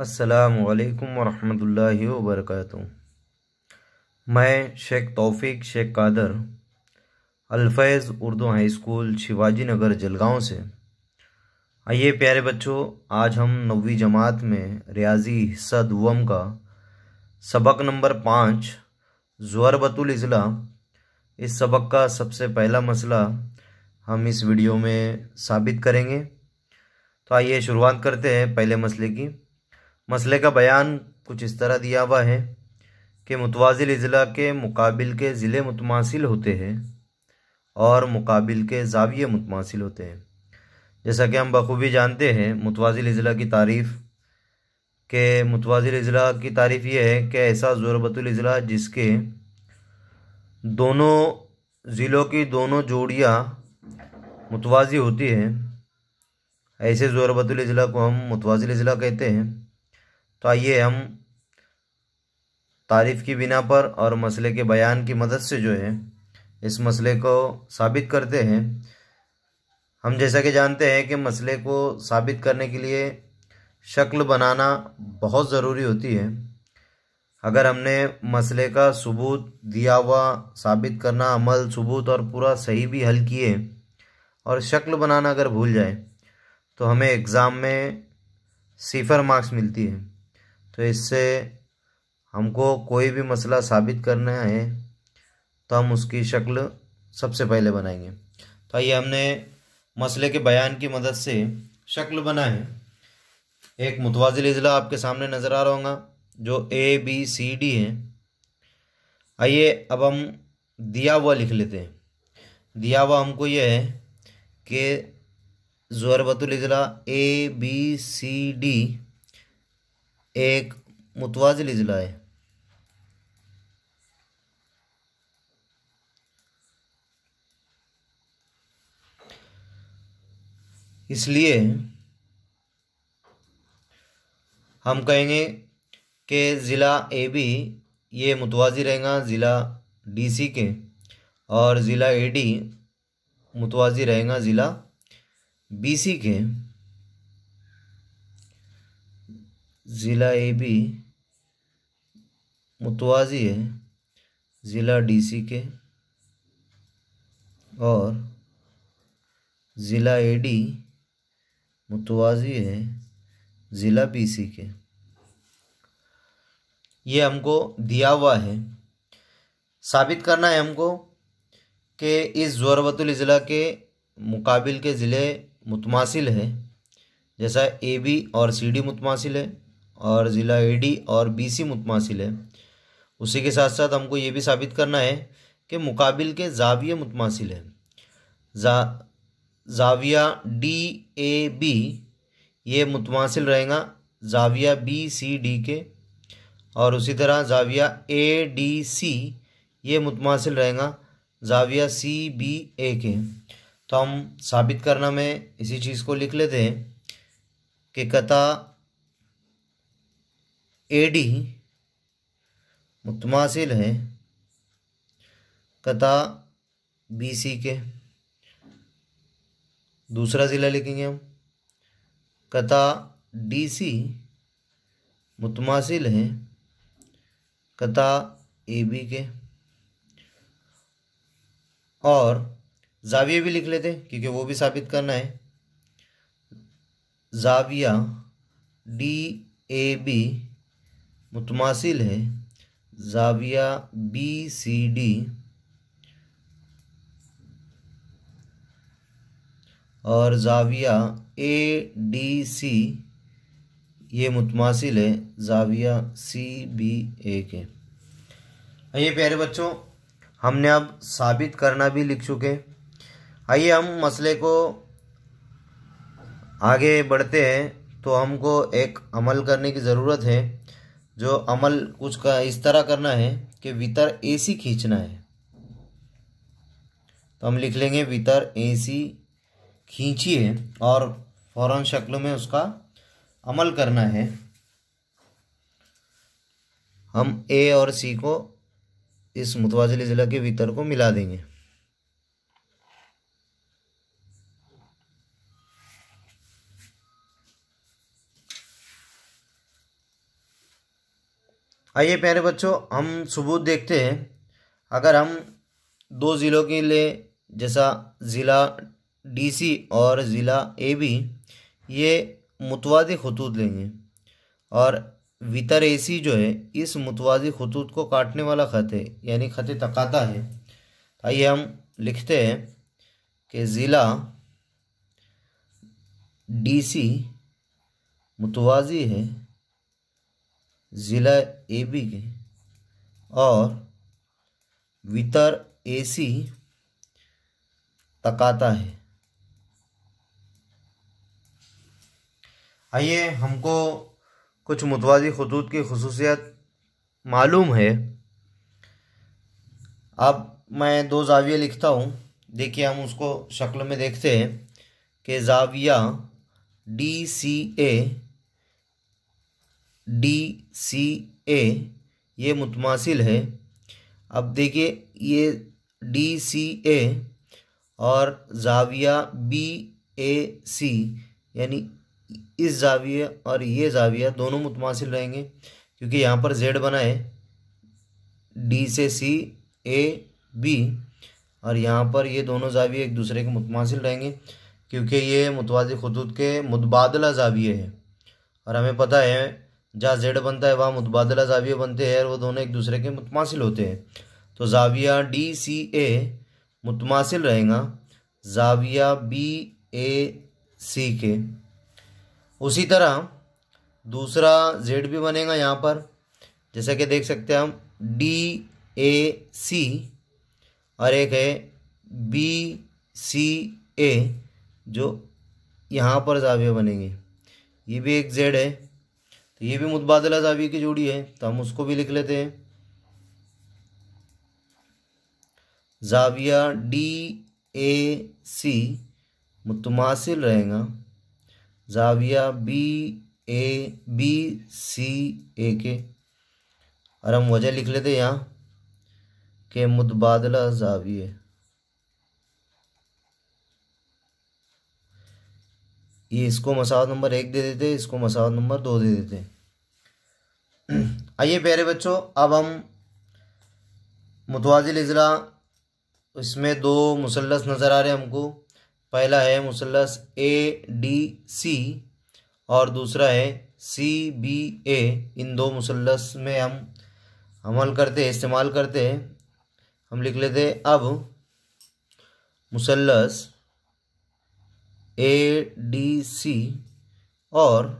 असलकम वरहमल वरक मैं शेख तौफीक शेख कादर अलफ़ैज़ उर्दू हाई स्कूल शिवाजी नगर जलगांव से आइए प्यारे बच्चों आज हम नवी जमात में रियाजी हिस्सा दुवम का सबक नंबर पाँच ज़रबतुल इज़ला इस सबक का सबसे पहला मसला हम इस वीडियो में साबित करेंगे तो आइए शुरुआत करते हैं पहले मसले की मसले का बयान कुछ इस तरह दिया हुआ है कि मुतवाजिल अज़ला के मुकाबिल के ज़िले मुतमासिल होते हैं और मुकाबिल के जाविये मुतमासिल होते हैं जैसा कि हम बखूबी जानते हैं मुतवाजिल अज़ला की तारीफ़ के मुतवाजिल अज़ला की तारीफ़ यह है कि ऐसा ज़रबतुलज़ला जिसके दोनों ज़िलों की दोनों जोड़ियाँ मुतवाज़ी होती हैं ऐसे ज़रबतुलज़ला को हम मुतवाजिल अज़ला कहते हैं तो आइए हम तारीफ़ की बिना पर और मसले के बयान की मदद से जो है इस मसले को साबित करते हैं हम जैसा कि जानते हैं कि मसले को साबित करने के लिए शक्ल बनाना बहुत ज़रूरी होती है अगर हमने मसले का सबूत दिया हुआ साबित करना अमल सबूत और पूरा सही भी हल किए और शक्ल बनाना अगर भूल जाए तो हमें एग्ज़ाम में सिफर मार्क्स मिलती है तो इससे हमको कोई भी मसला साबित करना है तो हम उसकी शक्ल सबसे पहले बनाएंगे तो आइए हमने मसले के बयान की मदद से शक्ल बना है एक मुतवाजिल अजला आपके सामने नज़र आ रहा होगा जो ए बी सी डी है आइए अब हम दिया हुआ लिख लेते हैं दिया हुआ हमको यह है कि अजला ए बी सी डी एक मुतवाजिल अजला है इसलिए हम कहेंगे कि ज़िला ए बी ये मुतवाज़ी रहेगा ज़िला डी सी के और ज़िला ए डी मुतवाज़ी रहेगा ज़िला बी सी के ज़िला ए बी मुतवाजी है ज़िला डी सी के और ज़िला ए डी मुतवाजी है ज़िला बी सी के ये हमको दिया हुआ है साबित करना है हमको कि इस ज़ोरबतुल ज़िला के मुकाबिल के ज़िले मुतमासिल है जैसा ए बी और सी डी मुतमासिल है और ज़िला डी और बीसी मुतमासिल है उसी के साथ साथ हमको ये भी साबित करना है कि मुकाबिल के जाविया मुतमासिल है जा जाविया डी ए बी ये मुतमासिल रहेगा जाविया बी सी डी के और उसी तरह जाविया ए डी सी ये मुतमासिल रहेगा जाविया सी बी ए के तो हम साबित करना में इसी चीज़ को लिख लेते हैं कि कता ए डी मुतमासिल है कता बी सी के दूसरा ज़िला लिखेंगे हम कता डी सी मुतमासिल है कता ए बी के और जाविया भी लिख लेते क्योंकि वो भी साबित करना है जाविया डी ए बी मुतमासिल है जाविया बी सी डी और जाविया ए डी सी ये मुतमासिल है जाविया सी बी ए के आइए प्यारे बच्चों हमने अब साबित करना भी लिख चुके आइए हम मसले को आगे बढ़ते हैं तो हमको एक अमल करने की ज़रूरत है जो अमल कुछ का इस तरह करना है कि वितर एसी खींचना है तो हम लिख लेंगे वितर एसी खींचिए और फ़ौरन शक्ल में उसका अमल करना है हम ए और सी को इस मुतवाजली ज़िला के वितर को मिला देंगे आइए प्यारे बच्चों हम सबूत देखते हैं अगर हम दो ज़िलों के लिए जैसा ज़िला डीसी और ज़िला ए बी ये मुतवाद खतूत लेंगे और वितर ए सी जो है इस मुतवाद खतूत को काटने वाला ख़त है यानी ख़त तकाता है आइए हम लिखते हैं कि ज़िला डीसी मुतवाजी है ज़िला ए बी के और वितर ए सी तकाता है आइए हमको कुछ मुतवाजी खतूत की खसूसियत मालूम है अब मैं दो जाविया लिखता हूँ देखिए हम उसको शक्ल में देखते हैं कि जाविया D C A D C ए ये मुतमासिल है अब देखिए ये डी सी ए और जाविया बी ए सी यानी इस जाविया और ये जाविया दोनों मुतमासिल रहेंगे क्योंकि यहाँ पर जेड बना है डी से सी ए बी और यहाँ पर ये दोनों जाविये एक दूसरे के मुतमासिल रहेंगे क्योंकि ये मुतवाज़ खतूत के मुतबादला जाविये हैं और हमें पता है जहाँ जेड बनता है वहाँ मुतबादला जाविया बनते हैं और वो दोनों एक दूसरे के मुतमासिल होते हैं तो जाविया डी सी ए मुतमासिल रहेगा जाविया बी ए सी के उसी तरह दूसरा जेड भी बनेगा यहाँ पर जैसा कि देख सकते हैं हम डी ए सी और एक है बी सी ए जो यहाँ पर जाविया बनेंगे ये भी एक जेड है तो ये भी मुतबादला जावी की जोड़ी है तो हम उसको भी लिख लेते हैं जाविया डी ए सी मुतमासिल रहेगा जाविया बी ए बी सी ए के और हम वजह लिख लेते यहाँ के मुतबादला जाविए ये इसको मसावत नंबर एक दे देते इसको मसावत नंबर दो दे देते आइए प्यारे बच्चों अब हम मुतवाजिल अजला इसमें दो मुसलस नज़र आ रहे हैं हमको पहला है मुसलस ए डी सी और दूसरा है सी बी ए इन दो मुसलस में हम अमल करते हैं इस्तेमाल करते हैं हम लिख लेते हैं अब मुसलस ए डी सी और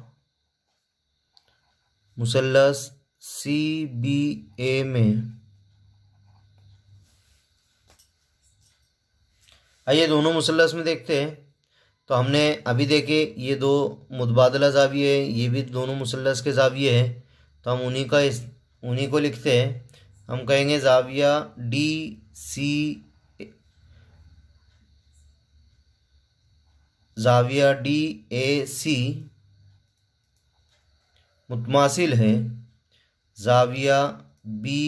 मुसलस सी बी ए में आइए दोनों मुसलस में देखते हैं तो हमने अभी देखे ये दो मुतबादला जाविए हैं ये भी दोनों मुसलस के जाविए हैं तो हम उन्हीं का इस उन्हीं को लिखते हैं हम कहेंगे जाविया डी सी जाविया डी ए सी मुतमासिल है जाविया बी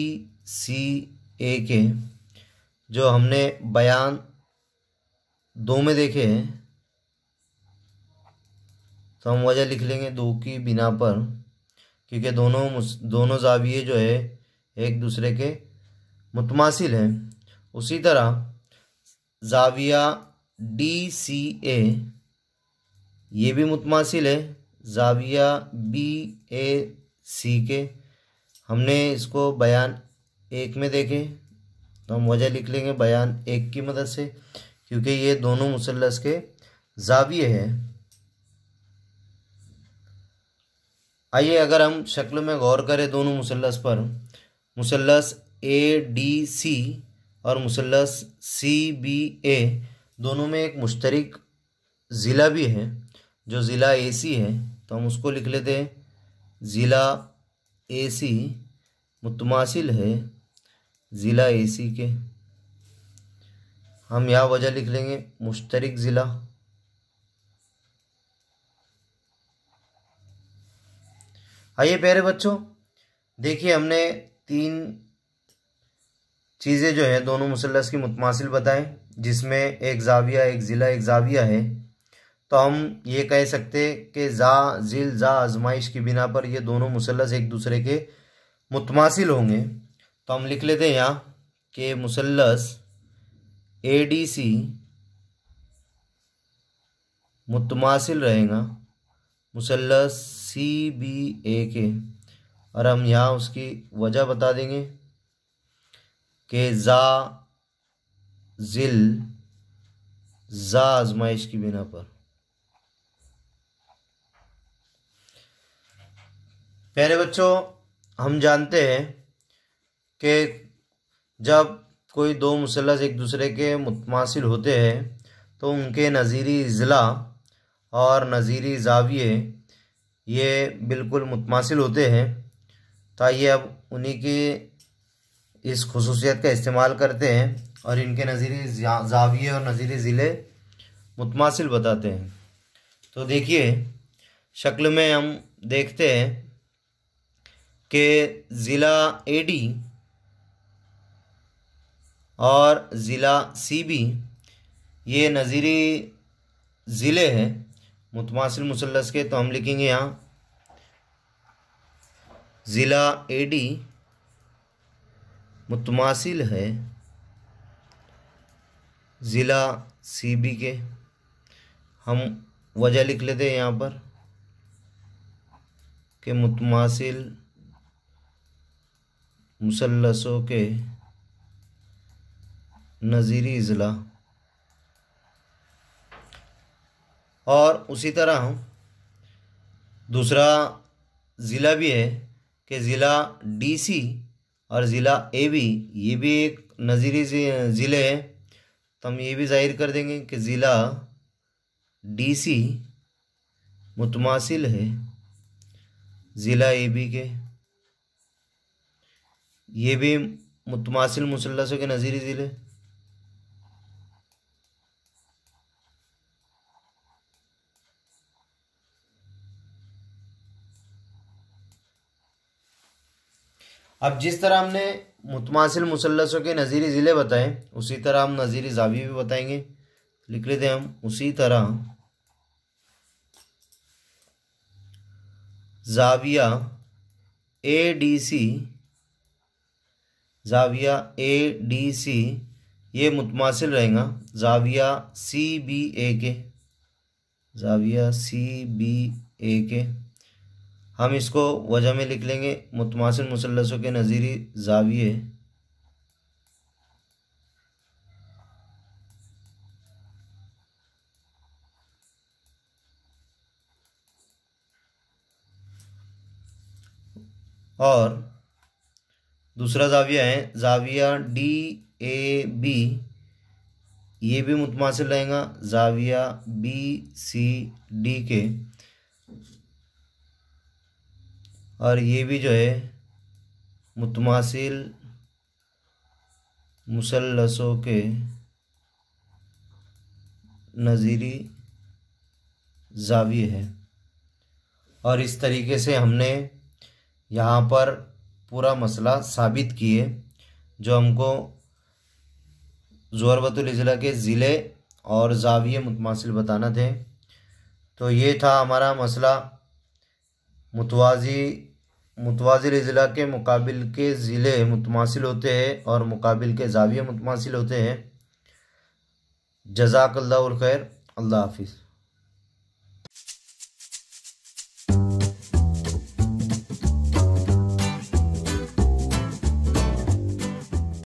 सी ए के जो हमने बयान दो में देखे हैं तो हम वजह लिख लेंगे दो की बिना पर क्योंकि दोनों दोनों जाविये जो है एक दूसरे के मुतमासिल हैं उसी तरह जाविया डी सी ए ये भी मुतमासिल है जाविया बी ए सी के हमने इसको बयान एक में देखे तो हम वजह लिख लेंगे बयान एक की मदद से क्योंकि ये दोनों मुसलस के जाविय हैं आइए अगर हम शक्ल में गौर करें दोनों मुसलस पर मुसलस ए डी सी और मुसलस सी बी ए दोनों में एक मुश्तरक ज़िला भी है जो ज़िला ए सी है तो हम उसको लिख लेते हैं ज़िला ए सी मुतमासिल है ज़िला ए सी के हम यहाँ वजह लिख लेंगे मुश्तरक ज़िला आइए प्यारे बच्चों देखिए हमने तीन चीज़ें जो हैं दोनों मुसलस की मुतमासिल बताएं जिसमें एक जाविया एक ज़िला एक जाविया है तो हम ये कह सकते कि ज़ा जिल ज़ा आजमाइश की बिना पर ये दोनों मुसलस एक दूसरे के मुतमासिल होंगे तो हम लिख लेते हैं यहाँ कि मुसलस ए डी सी मुतमासिल रहेगा मुसलस सी बी ए के और हम यहाँ उसकी वजह बता देंगे कि ज़ा ज़िल ज़ा आजमाइश की बिना पर प्यारे बच्चों हम जानते हैं कि जब कोई दो मुसलस एक दूसरे के मुतमासिल होते हैं तो उनके नज़ीरी ज़िला और नज़ीरी जाविये ये बिल्कुल मुतमासिल होते हैं ताकि अब उन्हीं की इस खसूसियत का इस्तेमाल करते हैं और इनके नज़ीरी जाविये और नज़ीरी ज़िले मुतमासिल बताते हैं तो देखिए शक्ल में हम देखते हैं के ज़िला ए डी और ज़िला सी बी ये नज़ीरी ज़िले हैं मुतमासिल मुसलस के तो हम लिखेंगे यहाँ ज़िला डी मुतमासिल है ज़िला बी के हम वजह लिख लेते हैं यहाँ पर कि मुतमासिल मुसलसों के नज़ीरी ज़िला और उसी तरह दूसरा ज़िला भी है कि ज़िला डीसी और ज़िला ए बी ये भी एक नज़ीरी ज़िले है तो हम ये भी जाहिर कर देंगे कि ज़िला डीसी मुतमासिल है ज़िला ए बी के ये भी मुतमासिल मुसलसों के नज़ीरी ज़िले अब जिस तरह हमने मुतमासिल मुसलसों के नज़ीरी ज़िले बताए उसी तरह हम नज़ीरी जावी भी बताएंगे लिख लेते हैं हम उसी तरह जाविया A D C जाविया A D C ये मुतमासिल रहेगा जाविया सी बी ए के जाविया सी बी ए के हम इसको वजह में लिख लेंगे मुतमासिल मुसलसों के नज़ीरी जाविये और दूसरा जाविया है जाविया डी ए बी ये भी मुतमासिल रहेगा जाविया बी सी डी के और ये भी जो है मुतमासिल मुसलसों के नज़ीरी जाविया है और इस तरीके से हमने यहाँ पर पूरा मसला साबित किए जो हमको जोरबतुल ज़िला के ज़िले और जाविय मुतमासिल बताना थे तो ये था हमारा मसला मुतवाजी मुतवाजिल ज़िला के मुकाबिल के ज़िले मुतमासिल होते हैं और मुकाबिल के जाविय मुतमासिल होते हैं जजाकल्ला खैर अल्लाह हाफिज़